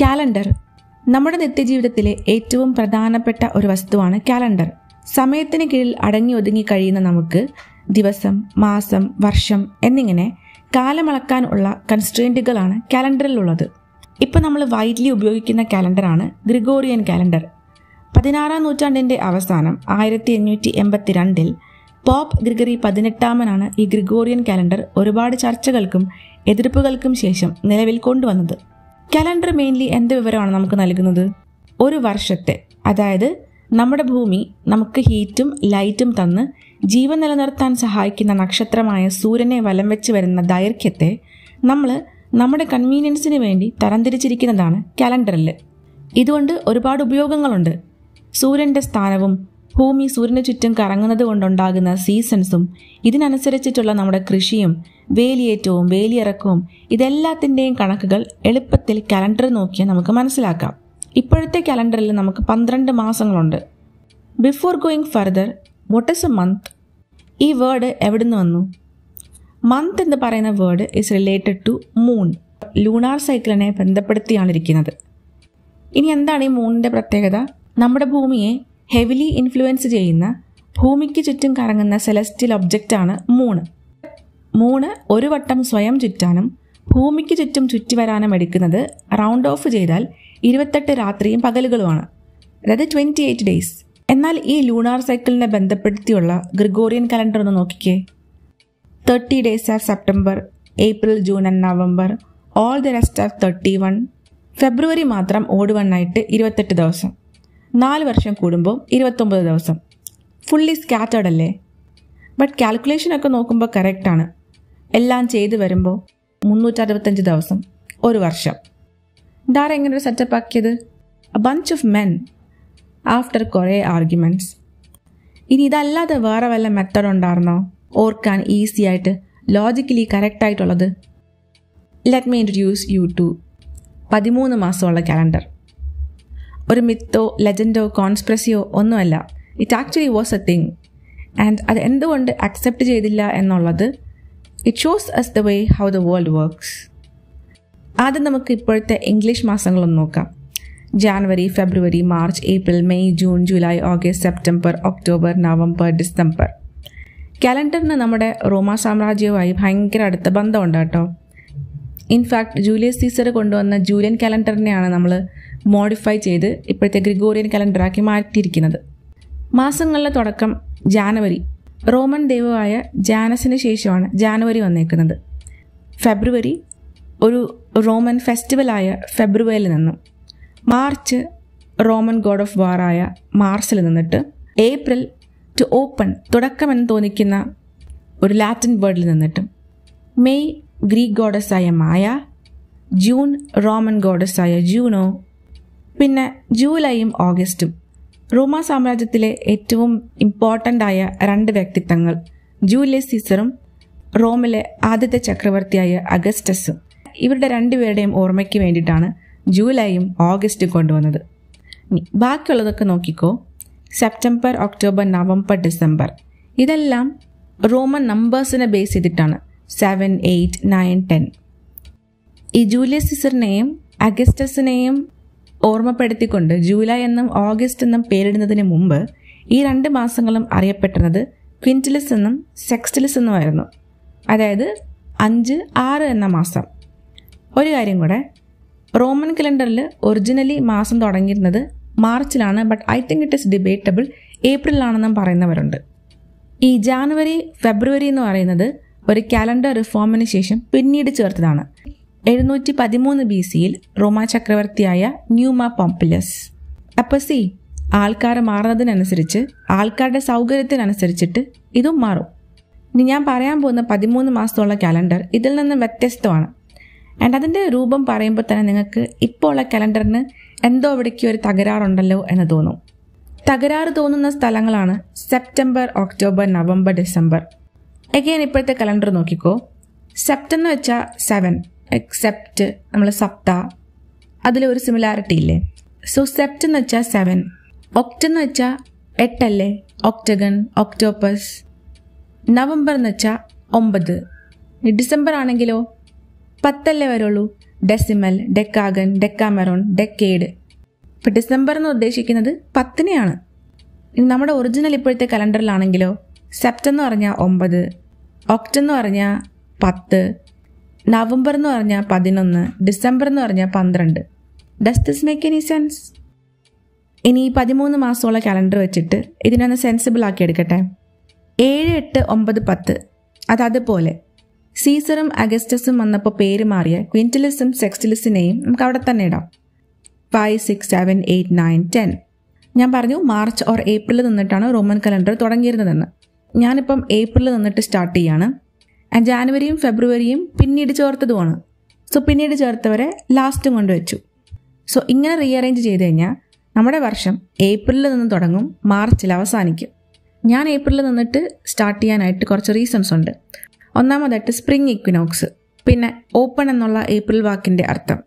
calendar നമ്മുടെ നിത്യജീവിതത്തിലെ ഏറ്റവും പ്രധാനപ്പെട്ട ഒരു വസ്തുവാണ് കാലണ്ടർ സമയത്തിന് കീഴിൽ അടങ്ങി ഒതുങ്ങി കഴിയുന്ന നമുക്ക് ദിവസം മാസം വർഷം എന്നിങ്ങനെ കാലമളക്കാൻ ഉള്ള കൺസ്ട്രെയിൻറ്റുകളാണ് കാലണ്ടറിലുള്ളത് ഇപ്പം നമ്മൾ വൈഡ്ലി ഉപയോഗിക്കുന്ന കാലണ്ടറാണ് ഗ്രിഗോറിയൻ കാലണ്ടർ പതിനാറാം നൂറ്റാണ്ടിൻ്റെ അവസാനം ആയിരത്തി എണ്ണൂറ്റി രണ്ടിൽ പോപ്പ് ഗ്രിഗറി പതിനെട്ടാമനാണ് ഈ ഗ്രിഗോറിയൻ കാലണ്ടർ ഒരുപാട് ചർച്ചകൾക്കും എതിർപ്പുകൾക്കും ശേഷം നിലവിൽ കൊണ്ടുവന്നത് കലണ്ടർ മെയിൻലി എന്ത് വിവരമാണ് നമുക്ക് നൽകുന്നത് ഒരു വർഷത്തെ അതായത് നമ്മുടെ ഭൂമി നമുക്ക് ഹീറ്റും ലൈറ്റും തന്ന് ജീവൻ നിലനിർത്താൻ സഹായിക്കുന്ന നക്ഷത്രമായ സൂര്യനെ വലം വെച്ച് വരുന്ന ദൈർഘ്യത്തെ നമ്മൾ നമ്മുടെ കൺവീനിയൻസിന് വേണ്ടി തരംതിരിച്ചിരിക്കുന്നതാണ് കലണ്ടറിൽ ഇതുകൊണ്ട് ഒരുപാട് ഉപയോഗങ്ങളുണ്ട് സൂര്യൻ്റെ സ്ഥാനവും ഭൂമി സൂര്യന് ചുറ്റും കറങ്ങുന്നത് കൊണ്ടുണ്ടാകുന്ന സീസൺസും ഇതിനനുസരിച്ചിട്ടുള്ള നമ്മുടെ കൃഷിയും വേലിയേറ്റവും വേലിയിറക്കവും ഇതെല്ലാത്തിൻ്റെയും കണക്കുകൾ എളുപ്പത്തിൽ കലണ്ടർ നോക്കിയാൽ നമുക്ക് മനസ്സിലാക്കാം ഇപ്പോഴത്തെ കലണ്ടറിൽ നമുക്ക് പന്ത്രണ്ട് മാസങ്ങളുണ്ട് before going further what is a month ഈ വേർഡ് എവിടുന്ന് വന്നു മന്ത് എന്ന് പറയുന്ന word is related to moon lunar സൈക്കിളിനെ ബന്ധപ്പെടുത്തിയാണ് ഇരിക്കുന്നത് ഇനി എന്താണ് ഈ മൂണിൻ്റെ പ്രത്യേകത നമ്മുടെ ഭൂമിയെ ഹെവിലി ഇൻഫ്ലുവൻസ് ചെയ്യുന്ന ഭൂമിക്ക് ചുറ്റും കറങ്ങുന്ന ഒബ്ജക്റ്റ് ആണ് മൂണ് മൂണ് ഒരു വട്ടം സ്വയം ചുറ്റാനും ഭൂമിക്ക് ചുറ്റും ചുറ്റി വരാനും എടുക്കുന്നത് റൗണ്ട് ഓഫ് ചെയ്താൽ ഇരുപത്തെട്ട് രാത്രിയും പകലുകളുമാണ് അതായത് ട്വൻറ്റി എയ്റ്റ് ഡേയ്സ് എന്നാൽ ഈ ലൂണാർ സൈക്കിളിനെ ബന്ധപ്പെടുത്തിയുള്ള ഗ്രിഗോറിയൻ കലണ്ടർ ഒന്ന് നോക്കിക്കേ thirty days are September April June and November all the rest are thirty one February മാത്രം ഓട് വണ്ണായിട്ട് ഇരുപത്തെട്ട് ദിവസം നാല് വർഷം കൂടുമ്പോൾ ഇരുപത്തൊമ്പത് ദിവസം ഫുള്ളി സ്കാറ്റേഡ് അല്ലേ ബട്ട് കാൽക്കുലേഷൻ ഒക്കെ നോക്കുമ്പോൾ കറക്റ്റാണ് എല്ലാം ചെയ്തു വരുമ്പോൾ മുന്നൂറ്ററുപത്തഞ്ച് ദിവസം ഒരു വർഷം ഡാർ എങ്ങനെ ഒരു സെറ്റപ്പ് ആക്കിയത് a bunch of men after കുറേ ആർഗ്യുമെൻറ്റ്സ് ഇനി ഇതല്ലാതെ വേറെ വല്ല മെത്തഡ് ഉണ്ടായിരുന്നോ ഓർക്കാൻ ഈസി ആയിട്ട് ലോജിക്കലി കറക്റ്റായിട്ടുള്ളത് ആയിട്ടുള്ളത് let me introduce you to പതിമൂന്ന് മാസമുള്ള കലണ്ടർ ഒരു മിത്തോ ലെജൻഡോ കോൺസ്പ്രസിയോ ഒന്നുമല്ല it actually was a thing and അത് എന്തുകൊണ്ട് അക്സെപ്റ്റ് ചെയ്തില്ല എന്നുള്ളത് it shows us the way how the world works ആദ്യം നമുക്ക് ഇപ്പോഴത്തെ ഇംഗ്ലീഷ് മാസങ്ങളൊന്ന് നോക്കാം January February March April May June July August September October November December കലണ്ടറിന് നമ്മുടെ റോമാ സാമ്രാജ്യവുമായി ഭയങ്കര അടുത്ത ബന്ധമുണ്ട് കേട്ടോ ഇൻഫാക്ട് ജൂലിയസ് സീസർ കൊണ്ടുവന്ന ജൂലിയൻ കലണ്ടറിനെയാണ് നമ്മൾ മോഡിഫൈ ചെയ്ത് ഇപ്പോഴത്തെ ഗ്രിഗോറിയൻ കലണ്ടറാക്കി മാറ്റിയിരിക്കുന്നത് മാസങ്ങളുടെ തുടക്കം ജാനുവരി റോമൻ ദൈവമായ ജാനസിന് ശേഷമാണ് ജാനുവരി വന്നേക്കുന്നത് ഫെബ്രുവരി ഒരു റോമൻ ഫെസ്റ്റിവലായ ഫെബ്രുവരിയിൽ നിന്നും മാർച്ച് റോമൻ ഗോഡ് ഓഫ് വാറായ മാർസിൽ നിന്നിട്ട് ഏപ്രിൽ ടു ഓപ്പൺ തുടക്കമെന്ന് തോന്നിക്കുന്ന ഒരു ലാറ്റിൻ വേർഡിൽ നിന്നിട്ടും മെയ് ഗ്രീക്ക് ഗോഡസ്സായ മായ ജൂൺ റോമൻ ഗോഡസ്സായ ജൂണോ പിന്നെ ജൂലൈയും ഓഗസ്റ്റും റോമ സാമ്രാജ്യത്തിലെ ഏറ്റവും ഇമ്പോർട്ടൻ്റ് ആയ രണ്ട് വ്യക്തിത്വങ്ങൾ ജൂലിയസ് സീസറും റോമിലെ ആദ്യത്തെ ചക്രവർത്തിയായ അഗസ്റ്റസും ഇവരുടെ രണ്ടുപേരുടെയും ഓർമ്മയ്ക്ക് വേണ്ടിയിട്ടാണ് ജൂലൈയും ഓഗസ്റ്റും കൊണ്ടുവന്നത് ബാക്കിയുള്ളതൊക്കെ നോക്കിക്കോ സെപ്റ്റംബർ ഒക്ടോബർ നവംബർ ഡിസംബർ ഇതെല്ലാം റോമൻ നമ്പേഴ്സിനെ ബേസ് ചെയ്തിട്ടാണ് സെവൻ എയ്റ്റ് നയൻ ടെൻ ഈ ജൂലിയസ് സിസറിനെയും അഗസ്റ്റസിനെയും ഓർമ്മപ്പെടുത്തിക്കൊണ്ട് ജൂലൈ എന്നും ഓഗസ്റ്റ് എന്നും പേരിടുന്നതിന് മുമ്പ് ഈ രണ്ട് മാസങ്ങളും അറിയപ്പെട്ടിരുന്നത് ക്വിൻറ്റിലിസ് എന്നും സെക്സ്റ്റിലിസ് എന്നുമായിരുന്നു അതായത് അഞ്ച് ആറ് എന്ന മാസം ഒരു കാര്യം കൂടെ റോമൻ കലണ്ടറിൽ ഒറിജിനലി മാസം തുടങ്ങിയിരുന്നത് മാർച്ചിലാണ് but I think it is debatable ഏപ്രിലാണെന്നും പറയുന്നവരുണ്ട് ഈ ജാനുവരി ഫെബ്രുവരി എന്ന് പറയുന്നത് ഒരു കാലണ്ടർ റിഫോമിന് ശേഷം പിന്നീട് ചേർത്തതാണ് എഴുന്നൂറ്റി പതിമൂന്ന് ബി സിയിൽ റോമാ ചക്രവർത്തിയായ ന്യൂമ പോംപിലസ് അപ്പൊ സി ആൾക്കാർ മാറുന്നതിനനുസരിച്ച് ആൾക്കാരുടെ സൗകര്യത്തിനനുസരിച്ചിട്ട് ഇതും മാറും ഇനി ഞാൻ പറയാൻ പോകുന്ന പതിമൂന്ന് മാസത്തുള്ള കലണ്ടർ ഇതിൽ നിന്നും വ്യത്യസ്തമാണ് ആൻഡ് അതിൻ്റെ രൂപം പറയുമ്പോൾ തന്നെ നിങ്ങൾക്ക് ഇപ്പോൾ ഉള്ള കലണ്ടറിന് എന്തോ അവിടേക്ക് ഒരു തകരാറുണ്ടല്ലോ എന്ന് തോന്നും തകരാറ് തോന്നുന്ന സ്ഥലങ്ങളാണ് September October November December again ഇപ്പോഴത്തെ കലണ്ടർ നോക്കിക്കോ സെപ്റ്റംബർ വെച്ചാൽ സെവൻ എക്സെപ്റ്റ് നമ്മൾ സപ്ത അതിലൊരു സിമിലാരിറ്റി ഇല്ലേ സോ സെപ്റ്റ് എന്ന് വെച്ചാൽ സെവൻ ഒക്ട് എന്ന് വെച്ചാൽ എട്ടല്ലേ ഒക്ടഗൺ ഒക്ടോപ്പസ് നവംബർ എന്ന് വെച്ചാൽ ഒമ്പത് ഡിസംബർ ആണെങ്കിലോ പത്തല്ലേ വരുള്ളൂ ഡെസിമൽ ഡെക്കാഗൺ ഡെക്കാമറോൺ ഡെക്കേഡ് ഇപ്പം ഡിസംബർ എന്ന് ഉദ്ദേശിക്കുന്നത് പത്തിനെയാണ് നമ്മുടെ ഒറിജിനൽ ഇപ്പോഴത്തെ കലണ്ടറിലാണെങ്കിലോ സെപ്റ്റെന്ന് പറഞ്ഞാൽ ഒമ്പത് ഒക്ടെന്ന് പറഞ്ഞാൽ പത്ത് നവംബർ എന്ന് പറഞ്ഞാൽ പതിനൊന്ന് ഡിസംബർ എന്ന് പറഞ്ഞാൽ പന്ത്രണ്ട് does this make any sense ഇനി ഈ പതിമൂന്ന് മാസമുള്ള കലണ്ടർ വെച്ചിട്ട് ഇതിനൊന്ന് സെൻസിബിൾ ആക്കി എടുക്കട്ടെ ഏഴ് എട്ട് ഒമ്പത് പത്ത് അത് അതുപോലെ സീസറും അഗസ്റ്റസും വന്നപ്പോൾ പേര് മാറിയ ക്വിൻറ്റലിസും സെക്സ്റ്റിലിസിനെയും നമുക്ക് അവിടെ തന്നെ ഇടാം five six seven eight nine ten ഞാൻ പറഞ്ഞു മാർച്ച് ഓർ ഏപ്രിൽ നിന്നിട്ടാണ് റോമൻ കലണ്ടർ തുടങ്ങിയിരുന്നതെന്ന് ഞാനിപ്പം ഏപ്രിൽ നിന്നിട്ട് സ്റ്റാർട്ട് ചെയ്യാണ് ജാനുവരിയും ഫെബ്രുവരിയും പിന്നീട് ചേർത്തതുമാണ് സോ പിന്നീട് ചേർത്തവരെ ലാസ്റ്റും കൊണ്ടുവച്ചു സോ ഇങ്ങനെ റീഅറേഞ്ച് ചെയ്ത് കഴിഞ്ഞാൽ നമ്മുടെ വർഷം ഏപ്രിലിൽ നിന്ന് തുടങ്ങും മാർച്ചിൽ അവസാനിക്കും ഞാൻ ഏപ്രിലിൽ നിന്നിട്ട് സ്റ്റാർട്ട് ചെയ്യാനായിട്ട് കുറച്ച് റീസൺസ് ഉണ്ട് ഒന്നാമതായിട്ട് സ്പ്രിംഗ് ഇക്വിനോക്സ് പിന്നെ ഓപ്പൺ എന്നുള്ള ഏപ്രിൽ വാക്കിൻ്റെ അർത്ഥം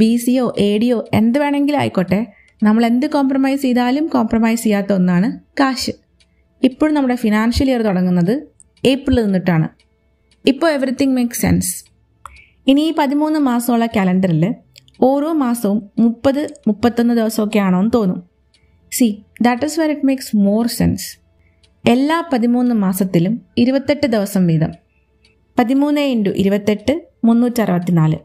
ബി സിയോ എ ഡിയോ എന്ത് വേണമെങ്കിലും ആയിക്കോട്ടെ നമ്മൾ എന്ത് കോംപ്രമൈസ് ചെയ്താലും കോംപ്രമൈസ് ചെയ്യാത്ത ഒന്നാണ് കാശ് ഇപ്പോഴും നമ്മുടെ ഫിനാൻഷ്യൽ ഇയർ തുടങ്ങുന്നത് ഏപ്രിലിൽ നിന്നിട്ടാണ് ഇപ്പോൾ എവറിത്തിങ് മേക്ക് സെൻസ് ഇനി ഈ പതിമൂന്ന് മാസമുള്ള കാലണ്ടറിൽ ഓരോ മാസവും മുപ്പത് മുപ്പത്തൊന്ന് ദിവസമൊക്കെ ആണോ എന്ന് തോന്നും see that is where it makes more sense എല്ലാ പതിമൂന്ന് മാസത്തിലും ഇരുപത്തെട്ട് ദിവസം വീതം പതിമൂന്ന് ഇൻറ്റു ഇരുപത്തെട്ട് മുന്നൂറ്ററുപത്തിനാല്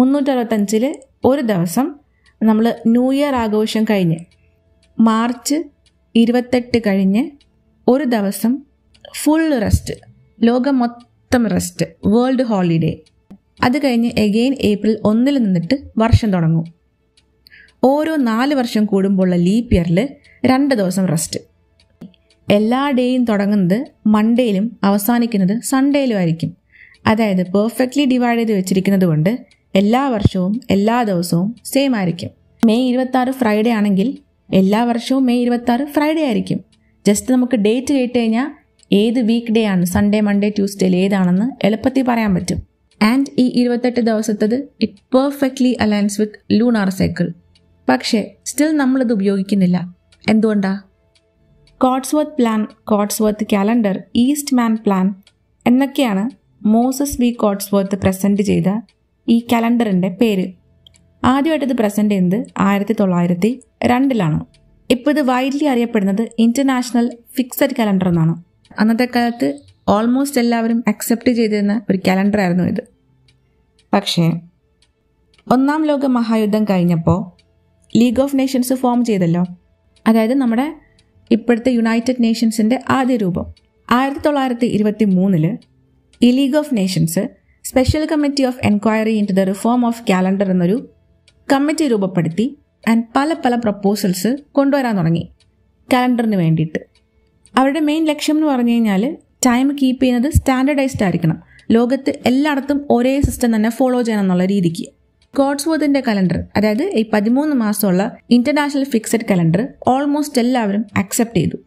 മുന്നൂറ്ററുപത്തഞ്ചിൽ ഒരു ദിവസം നമ്മൾ ന്യൂ ഇയർ ആഘോഷം കഴിഞ്ഞ് മാർച്ച് ഇരുപത്തെട്ട് കഴിഞ്ഞ് ഒരു ദിവസം ഫുൾ റെസ്റ്റ് ലോകം മൊത്തം മൊത്തം റെസ്റ്റ് വേൾഡ് ഹോളിഡേ അത് കഴിഞ്ഞ് എഗെയിൻ ഏപ്രിൽ ഒന്നിൽ നിന്നിട്ട് വർഷം തുടങ്ങും ഓരോ നാല് വർഷം കൂടുമ്പോഴുള്ള ലീപ് ഇയറിൽ രണ്ട് ദിവസം റെസ്റ്റ് എല്ലാ ഡേയും തുടങ്ങുന്നത് മൺഡേയിലും അവസാനിക്കുന്നത് സൺഡേയിലും ആയിരിക്കും അതായത് പെർഫെക്റ്റ്ലി ഡിവൈഡ് ചെയ്ത് വെച്ചിരിക്കുന്നത് കൊണ്ട് എല്ലാ വർഷവും എല്ലാ ദിവസവും സെയിം ആയിരിക്കും മെയ് ഇരുപത്തി ഫ്രൈഡേ ആണെങ്കിൽ എല്ലാ വർഷവും മെയ് ഇരുപത്തി ഫ്രൈഡേ ആയിരിക്കും ജസ്റ്റ് നമുക്ക് ഡേറ്റ് കേട്ട് കഴിഞ്ഞാൽ ഏത് വീക്ക് ഡേ ആണ് സൺഡേ മൺഡേ ട്യൂസ്ഡേയിൽ ഏതാണെന്ന് എളുപ്പത്തിൽ പറയാൻ പറ്റും ആൻഡ് ഈ ഇരുപത്തെട്ട് ദിവസത്തത് it perfectly aligns with lunar cycle പക്ഷേ സ്റ്റിൽ നമ്മളിത് ഉപയോഗിക്കുന്നില്ല എന്തുകൊണ്ടാ Cotsworth plan Cotsworth calendar Eastman plan എന്നൊക്കെയാണ് മോസസ് വി കോട്സ്വർത്ത് പ്രസൻറ്റ് ചെയ്ത ഈ കലണ്ടറിൻ്റെ പേര് ആദ്യമായിട്ട് ഇത് പ്രസൻറ്റ് ചെയ്യുന്നത് ആയിരത്തി തൊള്ളായിരത്തി രണ്ടിലാണ് ഇപ്പോൾ ഇത് വൈഡ്ലി അറിയപ്പെടുന്നത് ഇൻ്റർനാഷണൽ ഫിക്സഡ് കലണ്ടർ എന്നാണ് അന്നത്തെ കാലത്ത് ഓൾമോസ്റ്റ് എല്ലാവരും അക്സെപ്റ്റ് ചെയ്തിരുന്ന ഒരു കലണ്ടർ ആയിരുന്നു ഇത് പക്ഷേ ഒന്നാം ലോക മഹായുദ്ധം കഴിഞ്ഞപ്പോൾ ലീഗ് ഓഫ് നേഷൻസ് ഫോം ചെയ്തല്ലോ അതായത് നമ്മുടെ ഇപ്പോഴത്തെ യുണൈറ്റഡ് നേഷൻസിൻ്റെ ആദ്യ രൂപം ആയിരത്തി തൊള്ളായിരത്തി ഇരുപത്തി മൂന്നിൽ ഈ League of Nations special committee of enquiry into the reform of calendar എന്നൊരു കമ്മിറ്റി രൂപപ്പെടുത്തി ആൻഡ് പല പല പ്രപ്പോസൽസ് കൊണ്ടുവരാൻ തുടങ്ങി കാലണ്ടറിന് വേണ്ടിയിട്ട് അവരുടെ മെയിൻ ലക്ഷ്യം എന്ന് പറഞ്ഞു കഴിഞ്ഞാൽ ടൈം കീപ്പ് ചെയ്യുന്നത് സ്റ്റാൻഡർഡൈസ്ഡ് ആയിരിക്കണം ലോകത്ത് എല്ലായിടത്തും ഒരേ സിസ്റ്റം തന്നെ ഫോളോ ചെയ്യണം എന്നുള്ള രീതിക്ക് ഗോഡ്സ് വർത്തിൻ്റെ കലണ്ടർ അതായത് ഈ പതിമൂന്ന് മാസമുള്ള ഇന്റർനാഷണൽ ഫിക്സഡ് കലണ്ടർ ഓൾമോസ്റ്റ് എല്ലാവരും അക്സെപ്റ്റ് ചെയ്തു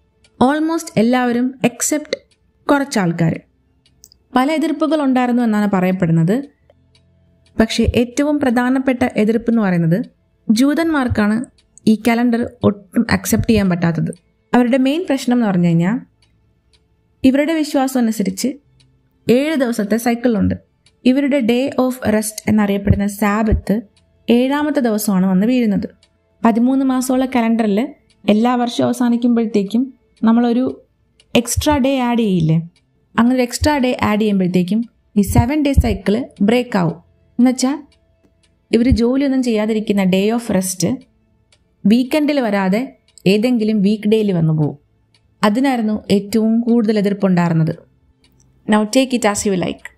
ഓൾമോസ്റ്റ് എല്ലാവരും എക്സെപ്റ്റ് കുറച്ച് ആൾക്കാർ പല എതിർപ്പുകൾ ഉണ്ടായിരുന്നു എന്നാണ് പറയപ്പെടുന്നത് പക്ഷേ ഏറ്റവും പ്രധാനപ്പെട്ട എതിർപ്പ് എന്ന് പറയുന്നത് ജൂതന്മാർക്കാണ് ഈ കലണ്ടർ ഒട്ടും അക്സെപ്റ്റ് ചെയ്യാൻ പറ്റാത്തത് അവരുടെ മെയിൻ പ്രശ്നം എന്ന് പറഞ്ഞു കഴിഞ്ഞാൽ ഇവരുടെ വിശ്വാസം അനുസരിച്ച് ഏഴ് ദിവസത്തെ സൈക്കിളുണ്ട് ഇവരുടെ ഡേ ഓഫ് റെസ്റ്റ് എന്നറിയപ്പെടുന്ന സാബത്ത് ഏഴാമത്തെ ദിവസമാണ് വന്ന് വീഴുന്നത് പതിമൂന്ന് മാസമുള്ള കലണ്ടറിൽ എല്ലാ വർഷവും അവസാനിക്കുമ്പോഴത്തേക്കും നമ്മളൊരു എക്സ്ട്രാ ഡേ ആഡ് ചെയ്യില്ലേ അങ്ങനെ ഒരു എക്സ്ട്രാ ഡേ ആഡ് ചെയ്യുമ്പോഴത്തേക്കും ഈ സെവൻ ഡേ സൈക്കിൾ ബ്രേക്ക് ആവും എന്നുവെച്ചാൽ ഇവർ ജോലിയൊന്നും ചെയ്യാതിരിക്കുന്ന ഡേ ഓഫ് റെസ്റ്റ് വീക്കെൻഡിൽ വരാതെ ഏതെങ്കിലും വീക്ക് ഡേയിൽ വന്നു പോകും അതിനായിരുന്നു ഏറ്റവും കൂടുതൽ എതിർപ്പുണ്ടായിരുന്നത് now take it as you like